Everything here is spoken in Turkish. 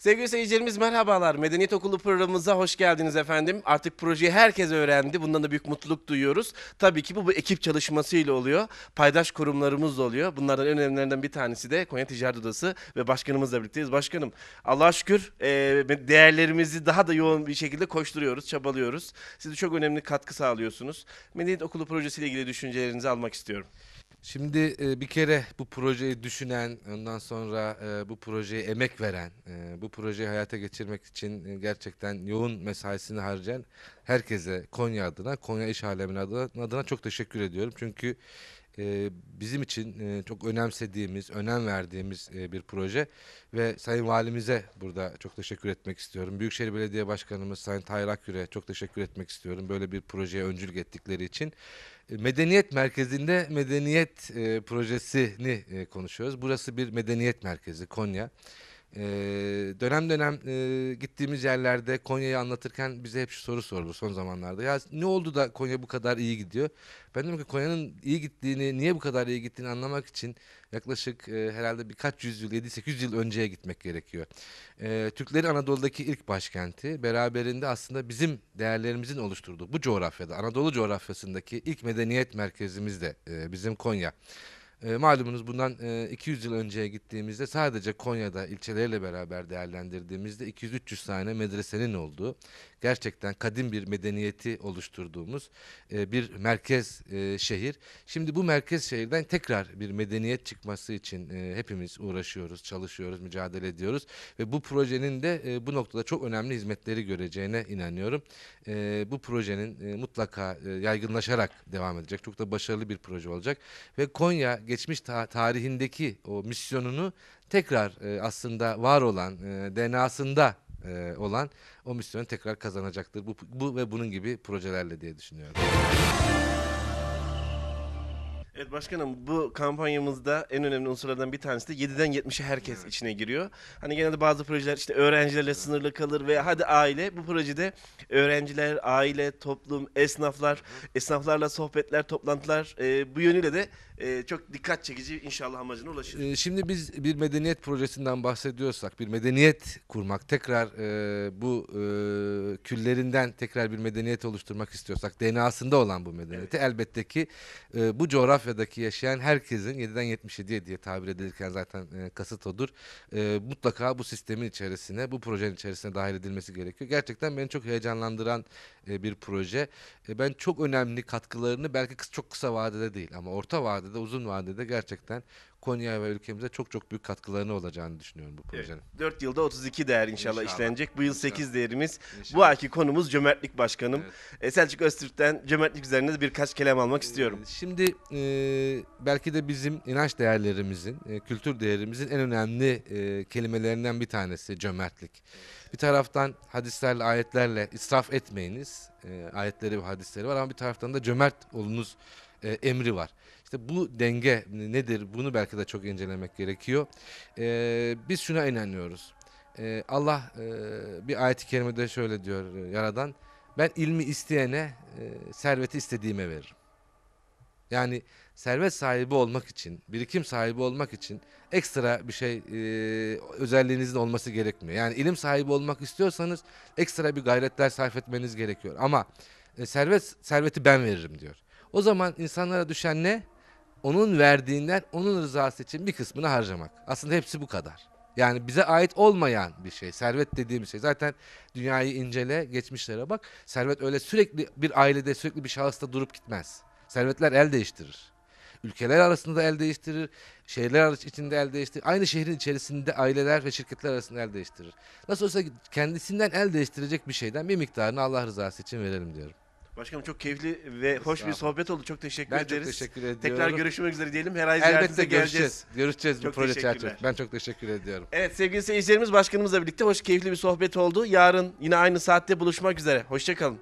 Sevgili seyircilerimiz merhabalar. Medeniyet Okulu programımıza hoş geldiniz efendim. Artık projeyi herkes öğrendi. Bundan da büyük mutluluk duyuyoruz. Tabii ki bu, bu ekip çalışmasıyla oluyor. Paydaş kurumlarımız da oluyor. Bunlardan en önemlilerinden bir tanesi de Konya Ticaret Odası ve başkanımızla birlikteyiz. Başkanım Allah'a şükür e, değerlerimizi daha da yoğun bir şekilde koşturuyoruz, çabalıyoruz. Siz de çok önemli katkı sağlıyorsunuz. Medeniyet Okulu projesiyle ilgili düşüncelerinizi almak istiyorum. Şimdi e, bir kere bu projeyi düşünen, ondan sonra e, bu projeye emek veren, e, bu projeyi hayata geçirmek için e, gerçekten yoğun mesaisini harcayan herkese Konya adına, Konya iş Aleminin adına, adına çok teşekkür ediyorum. Çünkü e, bizim için e, çok önemsediğimiz, önem verdiğimiz e, bir proje ve Sayın Valimize burada çok teşekkür etmek istiyorum. Büyükşehir Belediye Başkanımız Sayın Tahir Akgür'e çok teşekkür etmek istiyorum böyle bir projeye öncülük ettikleri için. E, medeniyet Merkezi'nde medeniyet e, projesini e, konuşuyoruz. Burası bir medeniyet merkezi Konya. Ee, dönem dönem e, gittiğimiz yerlerde Konya'yı anlatırken bize hep şu soru sordu son zamanlarda. Ya ne oldu da Konya bu kadar iyi gidiyor? Ben dedim ki Konya'nın iyi gittiğini, niye bu kadar iyi gittiğini anlamak için yaklaşık e, herhalde birkaç yüzyıl, 7 800 yıl önceye gitmek gerekiyor. E, Türklerin Anadolu'daki ilk başkenti beraberinde aslında bizim değerlerimizin oluşturduğu bu coğrafyada, Anadolu coğrafyasındaki ilk medeniyet merkezimiz de e, bizim Konya. E, malumunuz bundan e, 200 yıl önceye gittiğimizde sadece Konya'da ilçeleriyle beraber değerlendirdiğimizde 200-300 tane medresenin olduğu, gerçekten kadim bir medeniyeti oluşturduğumuz e, bir merkez e, şehir. Şimdi bu merkez şehirden tekrar bir medeniyet çıkması için e, hepimiz uğraşıyoruz, çalışıyoruz, mücadele ediyoruz ve bu projenin de e, bu noktada çok önemli hizmetleri göreceğine inanıyorum. E, bu projenin e, mutlaka e, yaygınlaşarak devam edecek. Çok da başarılı bir proje olacak ve Konya geçmiş ta tarihindeki o misyonunu tekrar e, aslında var olan e, DNA'sında e, olan o misyonu tekrar kazanacaktır. Bu, bu ve bunun gibi projelerle diye düşünüyorum. Evet başkanım bu kampanyamızda en önemli unsurlardan bir tanesi de 7'den 70'e herkes evet. içine giriyor. Hani genelde bazı projeler işte öğrencilerle sınırlı kalır ve hadi aile bu projede öğrenciler, aile, toplum, esnaflar, esnaflarla sohbetler, toplantılar e, bu yönüyle de ee, çok dikkat çekici inşallah amacına ulaşır. Ee, şimdi biz bir medeniyet projesinden bahsediyorsak bir medeniyet kurmak tekrar e, bu e, küllerinden tekrar bir medeniyet oluşturmak istiyorsak DNA'sında olan bu medeniyeti evet. elbette ki e, bu coğrafyadaki yaşayan herkesin 7'den 77'ye diye tabir edilirken zaten e, kasıt odur. mutlaka bu sistemin içerisine bu projenin içerisine dahil edilmesi gerekiyor. Gerçekten beni çok heyecanlandıran bir proje. ben çok önemli katkılarını belki çok kısa vadede değil ama orta vadede vadede, uzun vadede gerçekten Konya ve ülkemize çok çok büyük katkılarını olacağını düşünüyorum bu projenin. Evet, 4 yılda 32 değer inşallah, inşallah. işlenecek. Bu yıl inşallah. 8 değerimiz. İnşallah. Bu ayki konumuz cömertlik başkanım. Evet. E, Selçuk Öztürk'ten cömertlik üzerine de birkaç kelam almak e, istiyorum. Şimdi e, belki de bizim inanç değerlerimizin, e, kültür değerimizin en önemli e, kelimelerinden bir tanesi cömertlik. Bir taraftan hadislerle, ayetlerle israf etmeyiniz. E, ayetleri ve hadisleri var ama bir taraftan da cömert olunuz e, emri var. İşte bu denge nedir bunu belki de çok incelemek gerekiyor. E, biz şuna inanıyoruz. E, Allah e, bir ayet-i kerimede şöyle diyor Yaradan. Ben ilmi isteyene e, serveti istediğime veririm. Yani servet sahibi olmak için, birikim sahibi olmak için ekstra bir şey e, özelliğinizin olması gerekmiyor. Yani ilim sahibi olmak istiyorsanız ekstra bir gayretler sarf etmeniz gerekiyor. Ama e, servet serveti ben veririm diyor. O zaman insanlara düşen ne? Onun verdiğinden onun rızası için bir kısmını harcamak. Aslında hepsi bu kadar. Yani bize ait olmayan bir şey. Servet dediğim şey. Zaten dünyayı incele, geçmişlere bak. Servet öyle sürekli bir ailede, sürekli bir şahısta durup gitmez. Servetler el değiştirir. Ülkeler arasında el değiştirir, şehirler arası içinde el değiştirir. Aynı şehrin içerisinde aileler ve şirketler arasında el değiştirir. Nasıl olsa kendisinden el değiştirecek bir şeyden bir miktarını Allah rızası için verelim diyorum. Başkanım çok keyifli ve hoş bir sohbet oldu. Çok teşekkür ben ederiz. Ben çok teşekkür ediyorum. Tekrar görüşmek üzere diyelim. Her ay ziyaretinize geleceğiz. Görüşeceğiz, çok bu proje çerçevesinde. Ben çok teşekkür ediyorum. Evet sevgili seyircilerimiz başkanımızla birlikte hoş keyifli bir sohbet oldu. Yarın yine aynı saatte buluşmak üzere. Hoşçakalın.